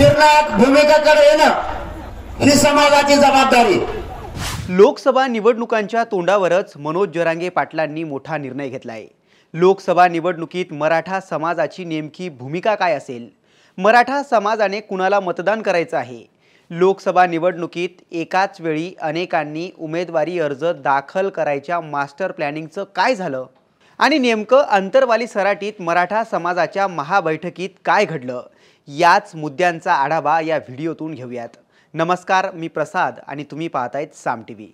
निर्णायक भूमिकेकडे येणं ही समाजाची जबाबदारी लोकसभा निवडणुकांच्या तोंडावरच मनोज जरांगे पाटलांनी मोठा निर्णय घेतला आहे लोकसभा निवडणुकीत मराठा समाजाची नेमकी भूमिका काय असेल मराठा समाजाने कुणाला मतदान करायचं आहे लोकसभा निवडणुकीत एकाच वेळी अनेकांनी उमेदवारी अर्ज दाखल करायच्या मास्टर प्लॅनिंगचं काय झालं आणि नेमकं अंतरवाली सराटीत मराठा समाजाच्या महाबैठकीत काय घडलं याच मुद्द्यांचा आढावा या व्हिडिओतून घेऊयात नमस्कार मी प्रसाद आणि तुम्ही पाहतायत साम टी व्ही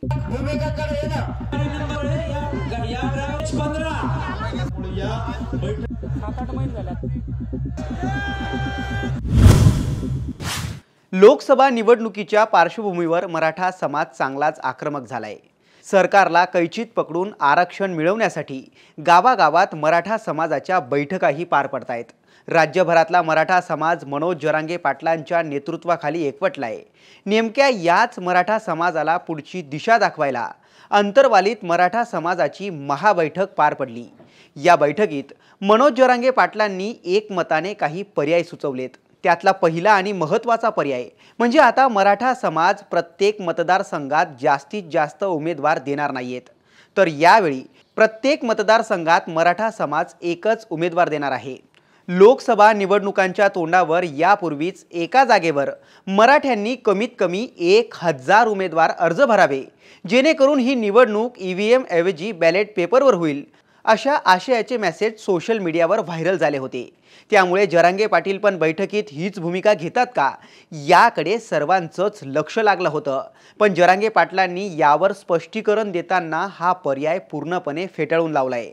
लोकसभा निवडणुकीच्या पार्श्वभूमीवर मराठा समाज चांगलाच आक्रमक झालाय सरकारला कैचित पकडून आरक्षण मिळवण्यासाठी गावागावात मराठा समाजाच्या बैठकाही पार पडतायत राज्यभरातला मराठा समाज मनोज जरांगे पाटलांच्या नेतृत्वाखाली एकवटला आहे नेमक्या याच मराठा समाजाला पुढची दिशा दाखवायला अंतर्वालीत मराठा समाजाची महाबैठक पार पडली या बैठकीत मनोज जरांगे पाटलांनी एकमताने काही पर्याय सुचवलेत त्यातला पहिला आणि महत्त्वाचा पर्याय म्हणजे आता मराठा समाज प्रत्येक मतदारसंघात जास्तीत जास्त उमेदवार देणार नाहीयेत तर यावेळी प्रत्येक मतदारसंघात मराठा समाज एकच उमेदवार देणार आहे लोकसभा निवडणुकांच्या तोंडावर यापूर्वीच एका जागेवर मराठ्यांनी कमीत कमी एक हजार उमेदवार अर्ज भरावे जेणेकरून ही निवडणूक ईव्हीएम व्ही ऐवजी बॅलेट पेपरवर होईल अशा आशयाचे मेसेज सोशल मीडियावर व्हायरल झाले होते त्यामुळे जरांगे पाटील पण बैठकीत हीच भूमिका घेतात का याकडे सर्वांचंच लक्ष लागलं होतं पण जरांगे पाटलांनी यावर स्पष्टीकरण देताना हा पर्याय पूर्णपणे फेटाळून लावलाय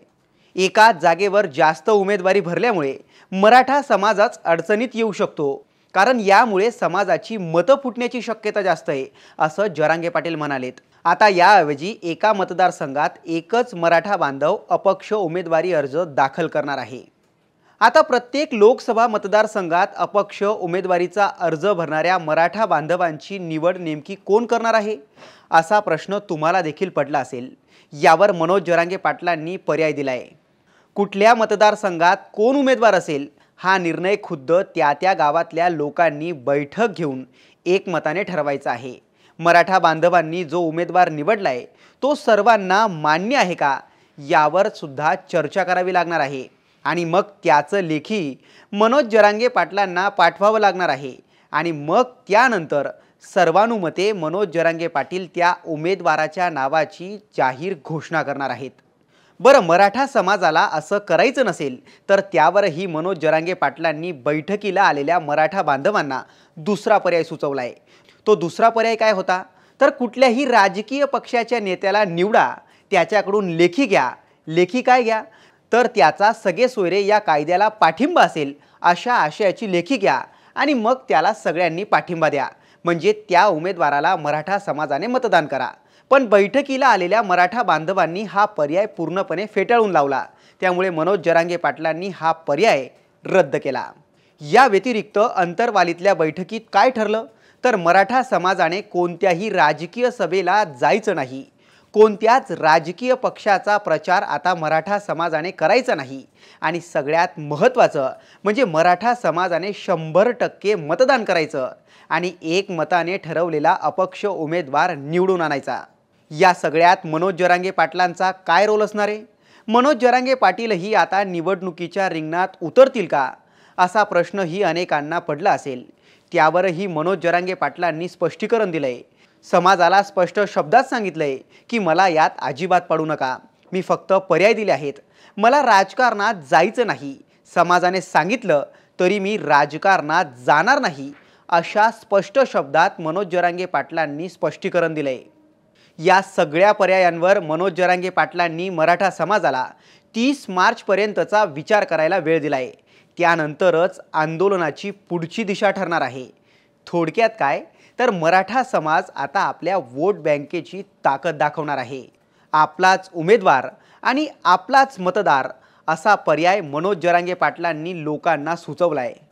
एका जागेवर जास्त उमेदवारी भरल्यामुळे मराठा समाजाच अडचणीत येऊ शकतो कारण यामुळे समाजाची मतं फुटण्याची शक्यता जास्त आहे असं जरांगे पाटील म्हणालेत आता याऐवजी एका मतदारसंघात एकच मराठा बांधव अपक्ष उमेदवारी अर्ज दाखल करणार आहे आता प्रत्येक लोकसभा मतदारसंघात अपक्ष उमेदवारीचा अर्ज भरणाऱ्या मराठा बांधवांची निवड नेमकी कोण करणार आहे असा प्रश्न तुम्हाला देखील पडला असेल यावर मनोज जरांगे पाटलांनी पर्याय दिला आहे कुठल्या मतदारसंघात कोण उमेदवार असेल हा निर्णय खुद्द त्या त्या गावातल्या लोकांनी बैठक घेऊन एकमताने ठरवायचा आहे मराठा बांधवांनी जो उमेदवार निवडला आहे तो सर्वांना मान्य आहे का यावर सुद्धा चर्चा करावी लागणार आहे आणि मग त्याचं लेखी मनोज जरांगे पाटलांना पाठवावं लागणार आहे आणि मग त्यानंतर सर्वानुमते मनोज जरांगे पाटील त्या उमेदवाराच्या नावाची जाहीर घोषणा करणार आहेत बरं मराठा समाजाला असं करायचं नसेल तर त्यावरही मनोज जरांगे पाटलांनी बैठकीला आलेल्या मराठा बांधवांना दुसरा पर्याय सुचवला आहे तो दुसरा पर्याय काय होता तर कुठल्याही राजकीय पक्षाच्या नेत्याला निवडा त्याच्याकडून लेखी घ्या लेखी काय घ्या तर त्याचा सगळे सोयरे या कायद्याला पाठिंबा असेल अशा आशयाची लेखी घ्या आणि मग त्याला सगळ्यांनी पाठिंबा द्या म्हणजे त्या उमेदवाराला मराठा समाजाने मतदान करा पण बैठकीला आलेल्या मराठा बांधवांनी हा पर्याय पूर्णपणे फेटाळून लावला त्यामुळे मनोज जरांगे पाटलांनी हा पर्याय रद्द केला या व्यतिरिक्त अंतरवालीतल्या बैठकीत काय ठरलं तर मराठा समाजाने कोणत्याही राजकीय सभेला जायचं नाही कोणत्याच राजकीय पक्षाचा प्रचार आता मराठा समाजाने करायचा नाही आणि सगळ्यात महत्त्वाचं म्हणजे मराठा समाजाने शंभर टक्के मतदान करायचं आणि एक मताने ठरवलेला अपक्ष उमेदवार निवडून आणायचा या सगळ्यात मनोज जरांगे पाटलांचा काय रोल असणार आहे मनोज जरांगे पाटीलही आता निवडणुकीच्या रिंगणात उतरतील का असा प्रश्नही अनेकांना पडला असेल त्यावरही मनोज जरांगे पाटलांनी स्पष्टीकरण दिलं आहे समाजाला स्पष्ट शब्दात आहे की मला यात अजिबात पडू नका मी फक्त पर्याय दिले आहेत मला राजकारणात जायचं नाही समाजाने सांगितलं तरी मी राजकारणात जाणार नाही अशा स्पष्ट शब्दात मनोज जरांगे पाटलांनी स्पष्टीकरण दिलंय या सगळ्या पर्यायांवर मनोज जरांगे पाटलांनी मराठा समाजाला तीस मार्चपर्यंतचा विचार करायला वेळ दिला आहे त्यानंतरच आंदोलनाची पुढची दिशा ठरणार आहे थोडक्यात काय तर मराठा समाज आता आपल्या वोट बँकेची ताकद दाखवणार आहे आपलाच उमेदवार आणि आपलाच मतदार असा पर्याय मनोज जरांगे पाटलांनी लोकांना सुचवला आहे